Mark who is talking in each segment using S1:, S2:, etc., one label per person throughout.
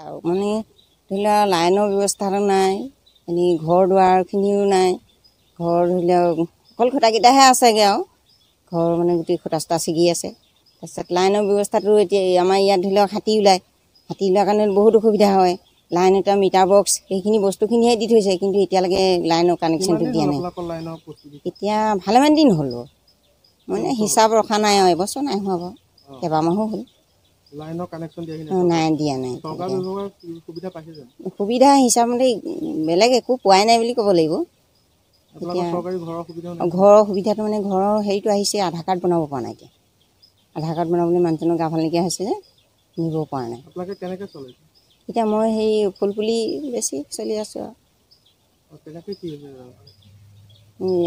S1: আৰু মানে ধৰি লোৱা লাইনৰ ব্যৱস্থাটো নাই এনেই ঘৰ দুৱাৰখিনিও নাই ঘৰ ধৰি লওক অকল খুটাকেইটাহে আছেগৈ আৰু ঘৰ মানে গোটেই খুটা চুটা ছিগি আছে তাৰপিছত লাইনৰ ব্যৱস্থাটো এতিয়া আমাৰ ইয়াত ধৰি লওক হাতী ওলায় হাতী ওলোৱাৰ কাৰণে বহুত অসুবিধা হয় লাইন এটা মিটাৰ বক্স সেইখিনি বস্তুখিনিহে দি থৈছে কিন্তু এতিয়ালৈকে লাইনৰ কানেকশ্যনটো দিয়া নাই এতিয়া ভালেমান দিন হ'লোঁ মানে হিচাপ ৰখা নাই আৰু এবছৰ নাই হোৱা বাৰু কেইবামাহো হ'ল সুবিধা হিচাপতে বেলেগ একো পোৱাই নাই বুলি ক'ব লাগিব ঘৰৰ সুবিধাটো মানে ঘৰৰ হেৰিটো আহিছে আধাৰ কাৰ্ড বনাব পৰা নাই এতিয়া আধাৰ কাৰ্ড বনাবলৈ মানুহজনৰ গা ভাল নাইকিয়া হৈছে যে নিব পৰা নাই এতিয়া মই সেই ফুলপুলি বেছি চলি আছোঁ আৰু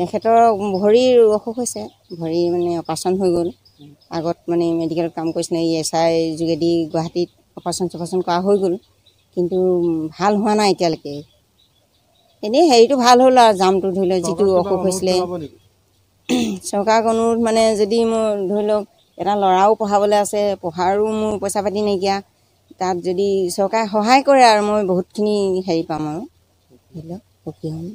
S1: এখেতৰ ভৰিৰ অসুখ হৈছে ভৰি মানে অপাৰেশ্যন হৈ গ'ল আগত মানে মেডিকেলত কাম কৰিছিলে এই এছ আই যোগেদি গুৱাহাটীত অপাৰেশ্যন চপাৰেশ্যন কৰা হৈ গ'ল কিন্তু ভাল হোৱা নাই এতিয়ালৈকে এনেই হেৰিটো ভাল হ'ল আৰু জামটো ধৰি লওক যিটো অসুখ হৈছিলে চৰকাৰক অনুৰোধ মানে যদি মোৰ ধৰি লওক এটা ল'ৰাও পঢ়াবলৈ আছে পঢ়াৰো মোৰ পইচা পাতি নাইকিয়া তাত যদি চৰকাৰে সহায় কৰে আৰু মই বহুতখিনি হেৰি পাম আৰু ধৰি লওক সুখী হ'ম